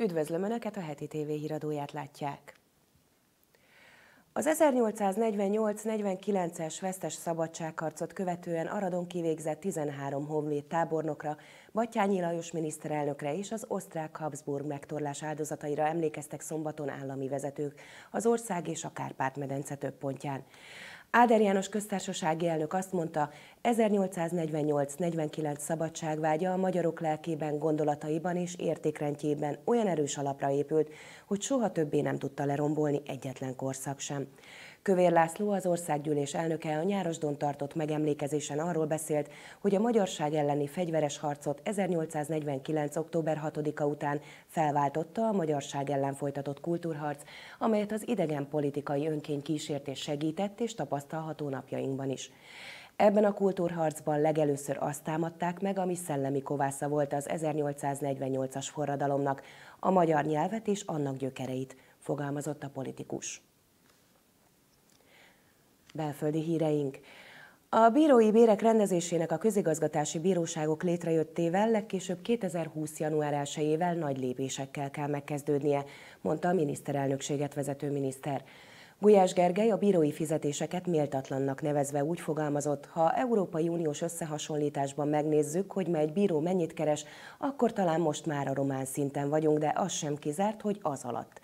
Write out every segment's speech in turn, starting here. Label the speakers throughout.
Speaker 1: Üdvözlöm Önöket, a heti TV híradóját látják. Az 1848-49-es vesztes szabadságharcot követően Aradon kivégzett 13 honvéd tábornokra, Battyányi Lajos miniszterelnökre és az osztrák Habsburg megtorlás áldozataira emlékeztek szombaton állami vezetők az ország és a Kárpát-medence több pontján. Áder János köztársasági elnök azt mondta, 1848-49 szabadságvágya a magyarok lelkében, gondolataiban és értékrendjében olyan erős alapra épült, hogy soha többé nem tudta lerombolni egyetlen korszak sem. Kövér László, az országgyűlés elnöke a Nyárosdon tartott megemlékezésen arról beszélt, hogy a magyarság elleni fegyveres harcot 1849. október 6-a után felváltotta a magyarság ellen folytatott kultúrharc, amelyet az idegen politikai önkény kísértés segített és tapasztalható napjainkban is. Ebben a kultúrharcban legelőször azt támadták meg, ami szellemi kovásza volt az 1848-as forradalomnak, a magyar nyelvet és annak gyökereit, fogalmazott a politikus belföldi híreink. A bírói bérek rendezésének a közigazgatási bíróságok létrejöttével legkésőbb 2020. január 1 nagy lépésekkel kell megkezdődnie, mondta a miniszterelnökséget vezető miniszter. Gulyás Gergely a bírói fizetéseket méltatlannak nevezve úgy fogalmazott, ha Európai Uniós összehasonlításban megnézzük, hogy mely bíró mennyit keres, akkor talán most már a román szinten vagyunk, de az sem kizárt, hogy az alatt.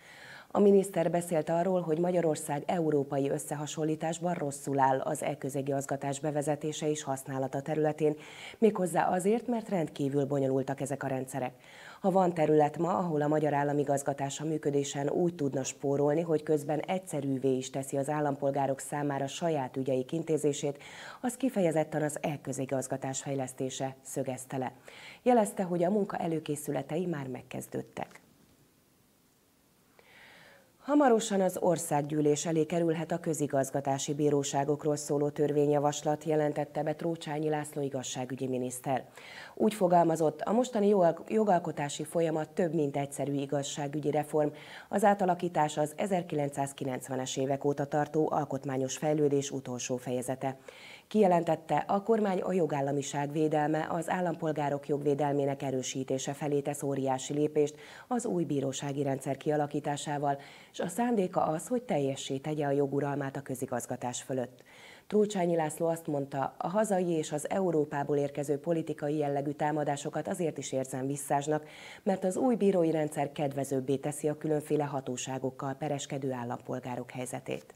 Speaker 1: A miniszter beszélt arról, hogy Magyarország európai összehasonlításban rosszul áll az e azgatás bevezetése és használata területén, méghozzá azért, mert rendkívül bonyolultak ezek a rendszerek. Ha van terület ma, ahol a magyar államigazgatása működésen úgy tudna spórolni, hogy közben egyszerűvé is teszi az állampolgárok számára saját ügyei intézését, az kifejezetten az e-közigazgatás fejlesztése szögezte le. Jelezte, hogy a munka előkészületei már megkezdődtek. Hamarosan az országgyűlés elé kerülhet a közigazgatási bíróságokról szóló törvényjavaslat, jelentette be Trócsányi László igazságügyi miniszter. Úgy fogalmazott, a mostani jogalkotási folyamat több mint egyszerű igazságügyi reform, az átalakítás az 1990-es évek óta tartó alkotmányos fejlődés utolsó fejezete. Kijelentette, a kormány a jogállamiság védelme, az állampolgárok jogvédelmének erősítése felé tesz óriási lépést az új bírósági rendszer kialakításával, és a szándéka az, hogy teljessé tegye a joguralmát a közigazgatás fölött. Trócsányi László azt mondta, a hazai és az Európából érkező politikai jellegű támadásokat azért is érzem visszásnak, mert az új bírói rendszer kedvezőbbé teszi a különféle hatóságokkal pereskedő állampolgárok helyzetét.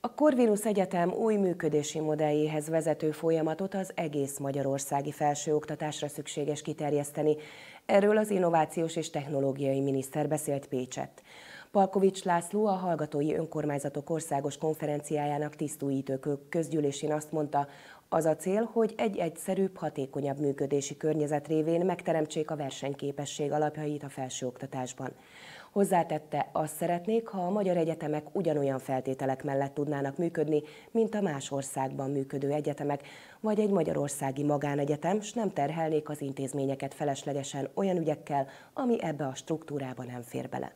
Speaker 1: A Corvinus Egyetem új működési modelljéhez vezető folyamatot az egész magyarországi felsőoktatásra szükséges kiterjeszteni. Erről az Innovációs és Technológiai Miniszter beszélt Pécsett. Palkovics László a Hallgatói Önkormányzatok Országos Konferenciájának tisztúítő közgyűlésén azt mondta, az a cél, hogy egy egyszerűbb, hatékonyabb működési környezet révén megteremtsék a versenyképesség alapjait a felsőoktatásban. Hozzátette, azt szeretnék, ha a magyar egyetemek ugyanolyan feltételek mellett tudnának működni, mint a más országban működő egyetemek, vagy egy magyarországi magánegyetem, s nem terhelnék az intézményeket feleslegesen olyan ügyekkel, ami ebbe a struktúrába nem fér bele.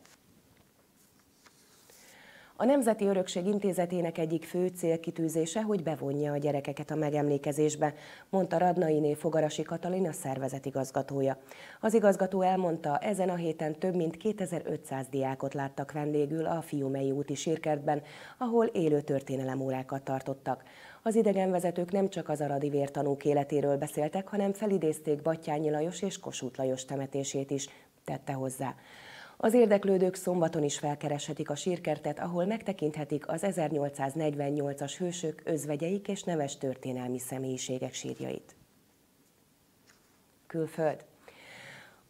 Speaker 1: A Nemzeti Örökség Intézetének egyik fő célkitűzése, hogy bevonja a gyerekeket a megemlékezésbe, mondta Radnainé Fogarasi Katalin, a szervezet igazgatója. Az igazgató elmondta, ezen a héten több mint 2500 diákot láttak vendégül a Fiumei úti sírkertben, ahol élő történelemórákat tartottak. Az idegenvezetők nem csak az aradi vértanúk életéről beszéltek, hanem felidézték Battyányi Lajos és Kossuth Lajos temetését is, tette hozzá. Az érdeklődők szombaton is felkereshetik a sírkertet, ahol megtekinthetik az 1848-as hősök, özvegyeik és neves történelmi személyiségek sírjait. Külföld.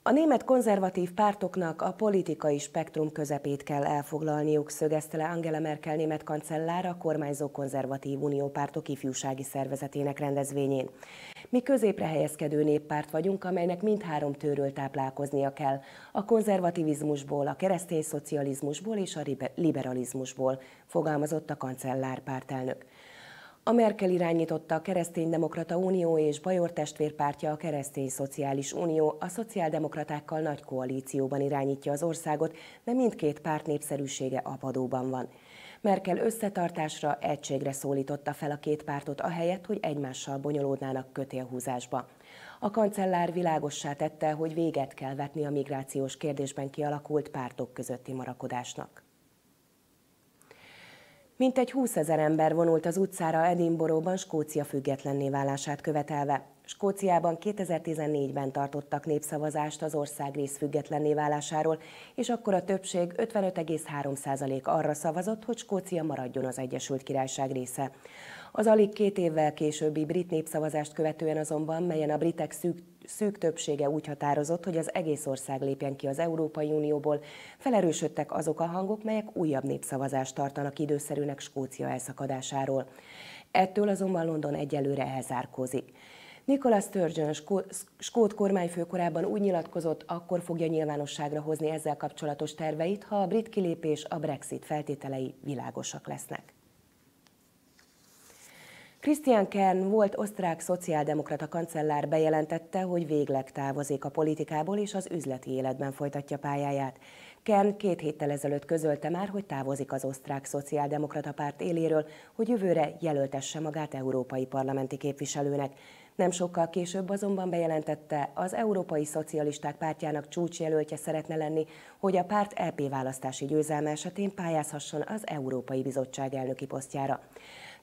Speaker 1: A német konzervatív pártoknak a politikai spektrum közepét kell elfoglalniuk, szögezte le Angela Merkel német kancellár a kormányzó konzervatív uniópártok ifjúsági szervezetének rendezvényén. Mi középre helyezkedő néppárt vagyunk, amelynek mindhárom tőről táplálkoznia kell. A konzervativizmusból, a keresztény szocializmusból és a liberalizmusból, fogalmazott a kancellár pártelnök. A Merkel irányította a Kereszténydemokrata Unió és Bajor testvérpártja a Keresztény Szociális Unió a szociáldemokratákkal nagy koalícióban irányítja az országot, de mindkét párt népszerűsége apadóban van. Merkel összetartásra, egységre szólította fel a két pártot ahelyett, hogy egymással bonyolódnának kötélhúzásba. A kancellár világossá tette, hogy véget kell vetni a migrációs kérdésben kialakult pártok közötti marakodásnak. Mintegy 20 ezer ember vonult az utcára Edinboróban Skócia függetlenné válását követelve. Skóciában 2014-ben tartottak népszavazást az ország rész függetlenné válásáról, és akkor a többség 55,3% arra szavazott, hogy Skócia maradjon az Egyesült Királyság része. Az alig két évvel későbbi brit népszavazást követően azonban, melyen a britek szűk szűk többsége úgy határozott, hogy az egész ország lépjen ki az Európai Unióból, felerősödtek azok a hangok, melyek újabb népszavazást tartanak időszerűnek Skócia elszakadásáról. Ettől azonban London egyelőre elzárkózik. Nikola Sturgeon, skót kormányfő korábban úgy nyilatkozott, akkor fogja nyilvánosságra hozni ezzel kapcsolatos terveit, ha a brit kilépés, a Brexit feltételei világosak lesznek. Christian Kern volt osztrák szociáldemokrata kancellár bejelentette, hogy végleg távozik a politikából és az üzleti életben folytatja pályáját. Kern két héttel ezelőtt közölte már, hogy távozik az osztrák szociáldemokrata párt éléről, hogy jövőre jelöltesse magát európai parlamenti képviselőnek. Nem sokkal később azonban bejelentette, az Európai Szocialisták Pártjának csúcsjelöltje szeretne lenni, hogy a párt LP e választási győzelme esetén pályázhasson az Európai Bizottság elnöki posztjára.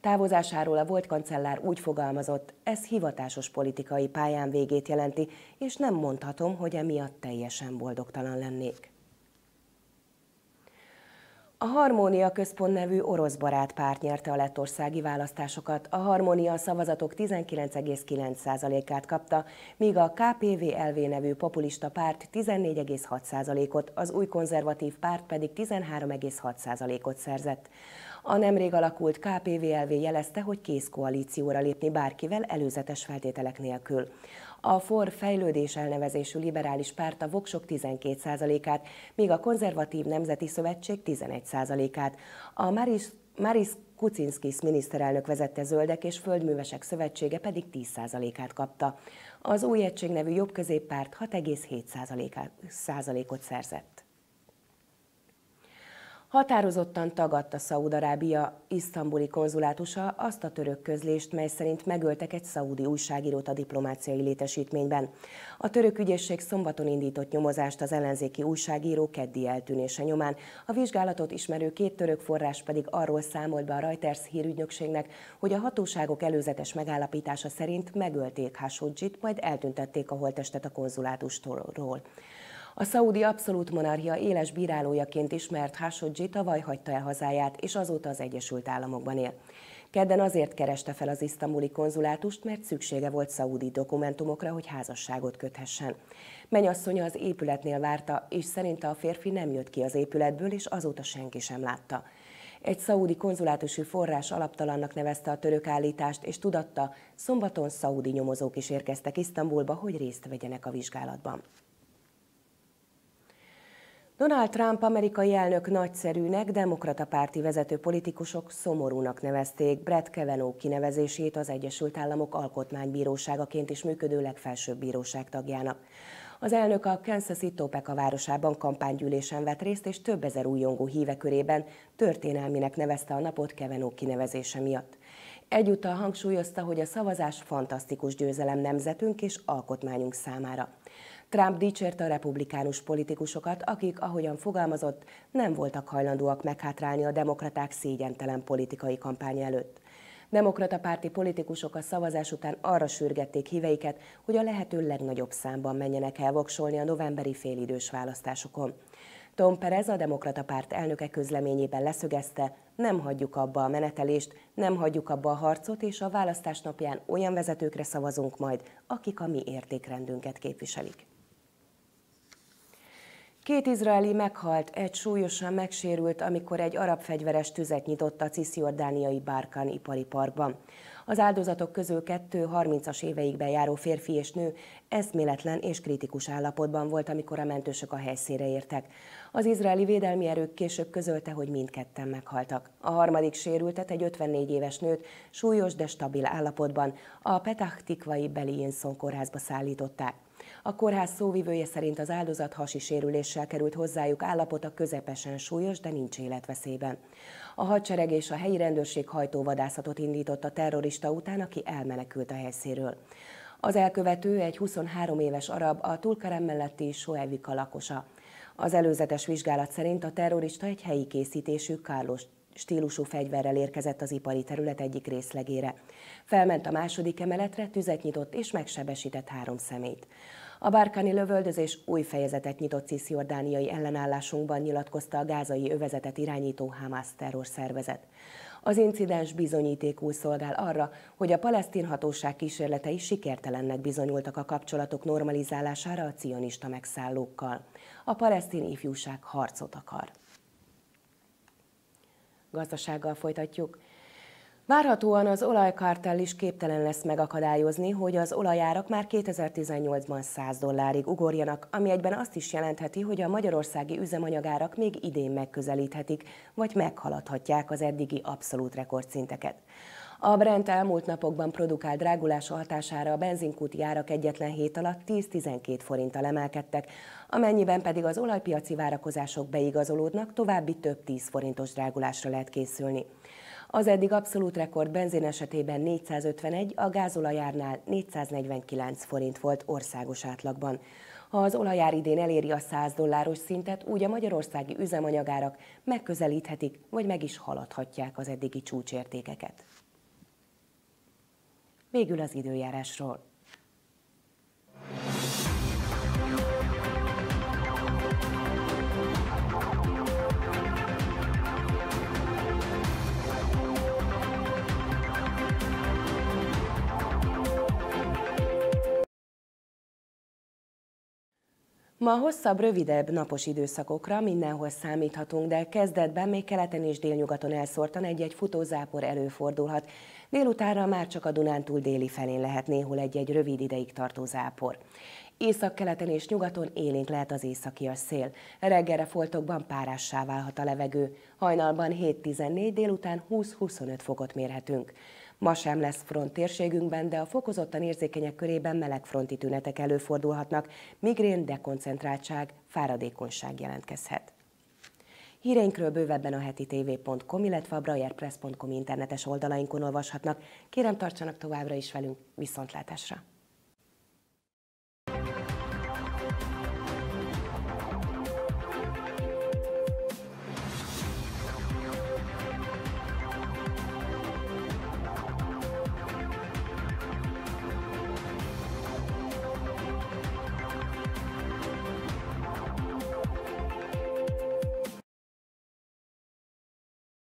Speaker 1: Távozásáról a volt kancellár úgy fogalmazott, ez hivatásos politikai pályán végét jelenti, és nem mondhatom, hogy emiatt teljesen boldogtalan lennék. A Harmónia Központ nevű orosz barát párt nyerte a lettországi választásokat. A Harmónia szavazatok 19,9%-át kapta, míg a KPVLV nevű populista párt 14,6%-ot, az új konzervatív párt pedig 13,6%-ot szerzett. A nemrég alakult KPVLV jelezte, hogy kész koalícióra lépni bárkivel előzetes feltételek nélkül. A FOR fejlődés elnevezésű liberális párt a voksok 12%-át, míg a konzervatív nemzeti szövetség 11%-át. A Maris, Maris Kucinskis miniszterelnök vezette Zöldek és Földművesek Szövetsége pedig 10%-át kapta. Az új egység nevű jobbközéppárt 6,7%-ot szerzett. Határozottan tagadta Szaúd-Arábia isztambuli konzulátusa azt a török közlést, mely szerint megöltek egy szaúdi újságírót a diplomáciai létesítményben. A török ügyészség szombaton indított nyomozást az ellenzéki újságíró keddi eltűnése nyomán. A vizsgálatot ismerő két török forrás pedig arról számolt be a Reuters hírügynökségnek, hogy a hatóságok előzetes megállapítása szerint megölték Hashodzsit, majd eltüntették a holttestet a konzulátustól. A szaudi abszolút monarchia éles bírálójaként ismert Khashoggi tavaly hagyta el hazáját, és azóta az Egyesült Államokban él. Kedden azért kereste fel az isztambuli konzulátust, mert szüksége volt szaudi dokumentumokra, hogy házasságot köthessen. Menyasszonya az épületnél várta, és szerinte a férfi nem jött ki az épületből, és azóta senki sem látta. Egy szaudi konzulátusi forrás alaptalannak nevezte a török állítást, és tudatta, szombaton szaudi nyomozók is érkeztek Isztambulba, hogy részt vegyenek a vizsgálatban. Donald Trump amerikai elnök nagyszerűnek, demokrata párti vezető politikusok szomorúnak nevezték Brett Kavanaugh kinevezését az Egyesült Államok alkotmánybíróságaként is működő legfelsőbb bíróság tagjának. Az elnök a Kansas City Topeka városában kampánygyűlésen vett részt, és több ezer újongó híve körében történelminek nevezte a napot Kavanaugh kinevezése miatt. Egyúttal hangsúlyozta, hogy a szavazás fantasztikus győzelem nemzetünk és alkotmányunk számára. Trump dicsérte a republikánus politikusokat, akik, ahogyan fogalmazott, nem voltak hajlandóak meghátrálni a demokraták szégyentelen politikai kampány előtt. Demokrata párti politikusok a szavazás után arra sürgették híveiket, hogy a lehető legnagyobb számban menjenek el voksolni a novemberi félidős választásokon. Tom Perez a Demokrata párt elnöke közleményében leszögezte, nem hagyjuk abba a menetelést, nem hagyjuk abba a harcot, és a választás napján olyan vezetőkre szavazunk majd, akik a mi értékrendünket képviselik. Két izraeli meghalt, egy súlyosan megsérült, amikor egy arab fegyveres tüzet nyitott a cisziordániai Bárkán ipari parkban. Az áldozatok közül kettő 30-as éveikben járó férfi és nő eszméletlen és kritikus állapotban volt, amikor a mentősök a helyszínre értek. Az izraeli védelmi erők később közölte, hogy mindketten meghaltak. A harmadik sérültet egy 54 éves nőt súlyos, de stabil állapotban a Petah Tikvai Beliinszon kórházba szállították. A kórház szóvivője szerint az áldozat hasi sérüléssel került hozzájuk állapota közepesen súlyos, de nincs életveszélyben. A hadsereg és a helyi rendőrség hajtóvadászatot indított a terrorista után, aki elmenekült a helyszínről. Az elkövető egy 23 éves arab, a Tulkarem melletti Soevika lakosa. Az előzetes vizsgálat szerint a terrorista egy helyi készítésű kárlós stílusú fegyverrel érkezett az ipari terület egyik részlegére. Felment a második emeletre, tüzet nyitott és megsebesített három szemét. A bárkáni lövöldözés új fejezetet nyitott cisziordániai ellenállásunkban nyilatkozta a gázai övezetet irányító Hamász terrorszervezet. Az incidens bizonyítékul szolgál arra, hogy a palesztin hatóság kísérletei sikertelennek bizonyultak a kapcsolatok normalizálására a cionista megszállókkal. A palesztin ifjúság harcot akar. Gazdasággal folytatjuk. Várhatóan az olajkartell is képtelen lesz megakadályozni, hogy az olajárak már 2018-ban 100 dollárig ugorjanak, ami egyben azt is jelentheti, hogy a magyarországi üzemanyagárak még idén megközelíthetik, vagy meghaladhatják az eddigi abszolút rekordszinteket. A Brent elmúlt napokban produkál drágulása hatására a benzinkúti árak egyetlen hét alatt 10-12 forinttal emelkedtek, amennyiben pedig az olajpiaci várakozások beigazolódnak, további több 10 forintos drágulásra lehet készülni. Az eddig abszolút rekord benzin esetében 451, a gázolajárnál 449 forint volt országos átlagban. Ha az olajár idén eléri a 100 dolláros szintet, úgy a magyarországi üzemanyagárak megközelíthetik, vagy meg is haladhatják az eddigi csúcsértékeket. Végül az időjárásról. Ma hosszabb, rövidebb napos időszakokra mindenhol számíthatunk, de kezdetben még keleten és délnyugaton elszórtan egy-egy futózápor előfordulhat. Délutánra már csak a Dunántúl déli felén lehet néhol egy-egy rövid ideig tartó zápor. Északkeleten és nyugaton élénk lehet az északi szél. Reggelre foltokban párássá válhat a levegő. Hajnalban 7-14, délután 20-25 fokot mérhetünk. Ma sem lesz front térségünkben, de a fokozottan érzékenyek körében melegfronti tünetek előfordulhatnak, migrén, dekoncentráltság, fáradékonyság jelentkezhet. Híreinkről bővebben a heti tv.com, illetve a brajerpress.com internetes oldalainkon olvashatnak. Kérem tartsanak továbbra is velünk, viszontlátásra!